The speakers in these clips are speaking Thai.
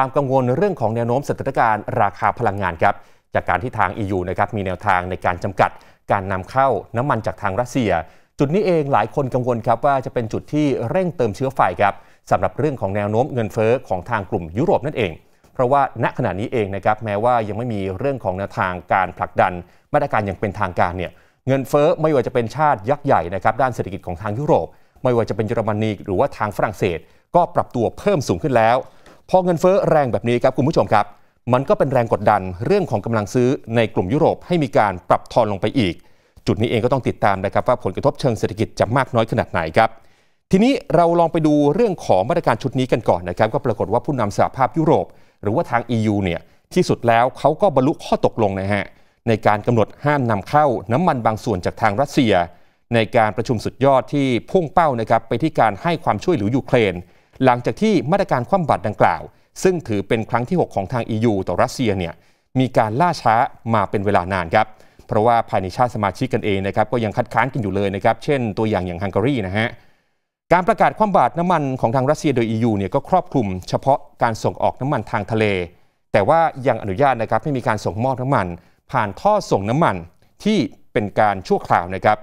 ความกังวลเรื่องของแนวโน้มสถานการณ์ราคาพลังงานครับจากการที่ทาง EU นะครับมีแนวทางในการจำกัดการนำเข้า น้ำมันจากทางรัสเซีย จุดนี้เองหลายคนกังวลครับว่าจะเป็นจุดที่เร่งเติมเชื้อไฟครับสำหรับเรื่องของแนวโน้มเงินเฟ้อของทางกลุ่มยุโรปนั่นเอง เพราะว่าณขณะนี้เองนะครับแม้ว่ายังไม่มีเรื่องของแนวทางการผลักดัน มาตรการอย่างเป็นทางการเนี่ยเงินเฟ้อไม่ว่าจะเป็นชาติยักษ์ใหญ่นะครับด้านเศรษฐกิจของทางยุโรป ไม่ว่าจะเป็นเยอรมนีหรือว่าทางฝรั่งเศส ก็ปรับตัวเพิ่มสูงขึ้นแล้วพอเงินเฟ้อแรงแบบนี้ครับคุณผู้ชมครับ มันก็เป็นแรงกดดันเรื่องของกำลังซื้อในกลุ่มยุโรปให้มีการปรับทอนลงไปอีก จุดนี้เองก็ต้องติดตามนะครับว่าผลกระทบเชิงเศรษฐกิจจะมากน้อยขนาดไหนครับทีนี้เราลองไปดูเรื่องของมาตรการชุดนี้กันก่อนนะครับ ก็ปรากฏว่าผู้นำสหภาพยุโรป หรือว่าทาง EU เนี่ยที่สุดแล้วเขาก็บรรลุข้อตกลงนะฮะในการกำหนดห้ามนำเข้าน้ำมันบางส่วนจากทางรัสเซีย ในการประชุมสุดยอดที่พุ่งเป้านะครับไปที่การให้ความช่วยเหลือยูเครนหลังจากที่มาตรการคว่ำบาตรดังกล่าว ซึ่งถือเป็นครั้งที่ 6ของทาง EU ต่อรัสเซียเนี่ยมีการล่าช้ามาเป็นเวลานานครับเพราะว่าภายในชาติสมาชิกกันเองนะครับก็ยังคัดค้านกันอยู่เลยนะครับเช่นตัวอย่างอย่างฮังการีนะฮะการประกาศคว่ำบาตรน้ำมันของทางรัสเซียโดย EU เนี่ยก็ครอบคลุมเฉพาะการส่งออกน้ำมันทางทะเล แต่ว่ายังอนุญาตนะครับให้มีการส่งมอบน้ำมัน ผ่านท่อส่งน้ำมันที่เป็นการชั่วคราวนะครับ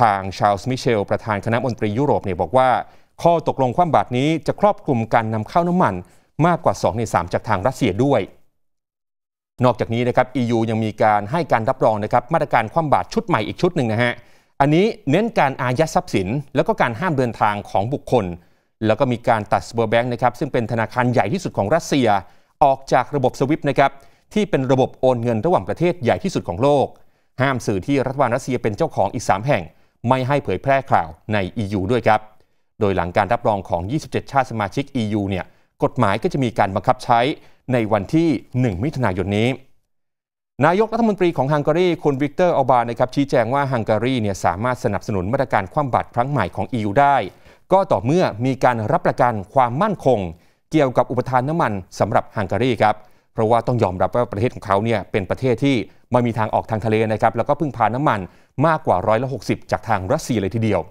ทางชาลส์มิเชลประธานคณะมนตรียุโรปเนี่ยบอกว่าข้อตกลงคว่ำบาตรนี้จะครอบคลุมการนำเข้าน้ำมันมากกว่า2ใน3จากทางรัสเซียด้วย นอกจากนี้นะครับ EU ยังมีการให้การรับรองนะครับมาตรการคว่ำบาตรชุดใหม่อีกชุดหนึ่งนะฮะ อันนี้เน้นการอายัดทรัพย์สิน แล้วก็การห้ามเดินทางของบุคคล แล้วก็มีการตัดสเบอร์แบงค์นะครับซึ่งเป็นธนาคารใหญ่ที่สุดของรัสเซีย ออกจากระบบสวิฟนะครับที่เป็นระบบโอนเงินระหว่างประเทศใหญ่ที่สุดของโลก ห้ามสื่อที่รัฐบาลรัสเซียเป็นเจ้าของอีก 3 แห่ง ไม่ให้เผยแพร่ข่าวใน EU ด้วยครับโดยหลังการรับรองของ 27 ชาติสมาชิก EU เนี่ย กฎหมายก็จะมีการบังคับใช้ในวันที่ 1 มิถุนายนนี้ นายกรัฐมนตรีของฮังการีคุณวิกเตอร์ออบานะครับ ชี้แจงว่าฮังการีเนี่ยสามารถสนับสนุนมาตรการคว่ำบาตรครั้งใหม่ของ EU ได้ ก็ต่อเมื่อมีการรับประกันความมั่นคงเกี่ยวกับอุปทานน้ำมันสำหรับฮังการีครับ เพราะว่าต้องยอมรับว่าประเทศของเขาเนี่ยเป็นประเทศที่ไม่มีทางออกทางทะเลนะครับ แล้วก็พึ่งพาน้ำมันมากกว่าร้อยละ60 จากทางรัสเซียเลยทีเดียว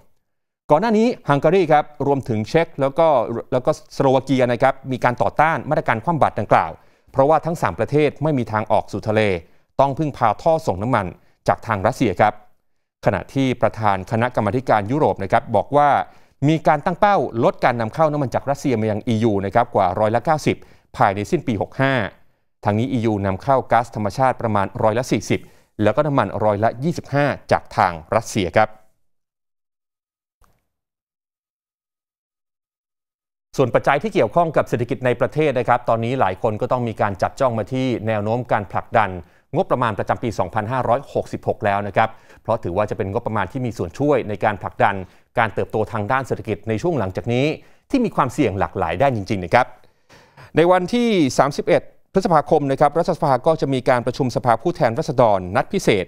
ก่อนหน้านี้ฮังการีครับรวมถึงเช็กแล้วก็แล้วก็สโลวาเกียนะครับมีการต่อต้านมาตรการคว่ำบาตรดังกล่าว เพราะว่าทั้ง 3 ประเทศไม่มีทางออกสู่ทะเล ต้องพึ่งพาท่อส่งน้ำมันจากทางรัสเซียครับขณะที่ประธานคณะกรรมาการยุโรปนะครับบอกว่ามีการตั้งเป้าลดการนำเข้าน้ำมันจากรัสเซียมายัง EU นะครับกว่าร้อยละ90 ภายในสิ้นปี 65ทางนี้ EU นำเข้าก๊าซธรรมชาติประมาณร้อยละ40 แล้วก็น้ำมันร้อยละ25 จากทางรัสเซียครับส่วนปัจจัยที่เกี่ยวข้องกับเศรษฐกิจในประเทศนะครับ ตอนนี้หลายคนก็ต้องมีการจับจ้องมาที่แนวโน้มการผลักดัน งบประมาณประจำปี 2566 แล้วนะครับ เพราะถือว่าจะเป็นงบประมาณที่มีส่วนช่วยในการผลักดัน การเติบโตทางด้านเศรษฐกิจในช่วงหลังจากนี้ ที่มีความเสี่ยงหลากหลายได้จริงๆนะครับ ในวันที่ 31 พฤษภาคมนะครับ รัฐสภาก็จะมีการประชุมสภาผู้แทนราษฎรนัดพิเศษ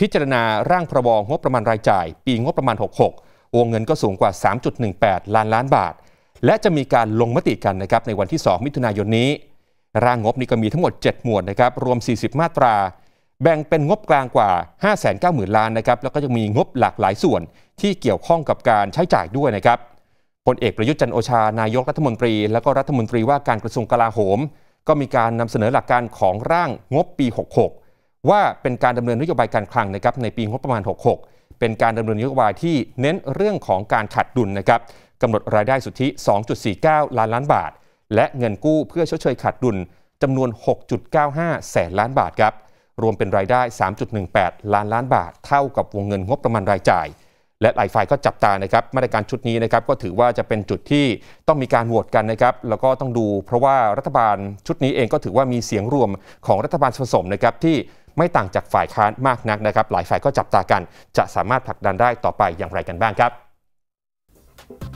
พิจารณาร่างพรบงบประมาณรายจ่าย ปีงบประมาณ 66 วงเงินก็สูงกว่า 3.18 ล้านล้านบาทและจะมีการลงมติกันนะครับในวันที่ 2 มิถุนายนนี้ ร่างงบนี้ก็มีทั้งหมด 7 หมวดนะครับ รวม 40 มาตรา แบ่งเป็นงบกลางกว่า 590,000ล้านนะครับแล้วก็ยังมีงบหลากหลายส่วนที่เกี่ยวข้องกับการใช้จ่ายด้วยนะครับพลเอกประยุทธ์จันโอชานายกรัฐมนตรีและก็รัฐมนตรีว่าการกระทรวงกลาโหม ก็มีการนำเสนอหลักการของร่างงบปี66ว่าเป็นการดำเนินนโยบายการคลังนะครับในปีงบประมาณ66 เป็นการดำเนินนโยบายที่เน้นเรื่องของการขัดดุลนนะครับกำหนดรายได้สุทธิ 2.49 ล้านล้านบาท และเงินกู้เพื่อชดเชยขาดดุลจำนวน 6.95 แสนล้านบาทครับ รวมเป็นรายได้ 3.18 ล้านล้านบาท เท่ากับวงเงินงบประมาณรายจ่าย และหลายฝ่ายก็จับตานะครับ มาตรการชุดนี้นะครับก็ถือว่าจะเป็นจุดที่ต้องมีการโหวตกันนะครับ แล้วก็ต้องดูเพราะว่ารัฐบาลชุดนี้เองก็ถือว่ามีเสียงรวมของรัฐบาลผสมนะครับ ที่ไม่ต่างจากฝ่ายค้านมากนักนะครับ หลายฝ่ายก็จับตากัน จะสามารถผลักดันได้ต่อไปอย่างไรกันบ้างครับ